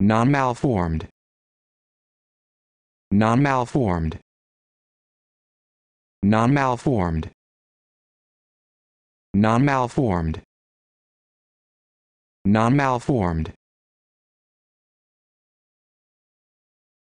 non-malformed non-malformed non-malformed non-malformed non-malformed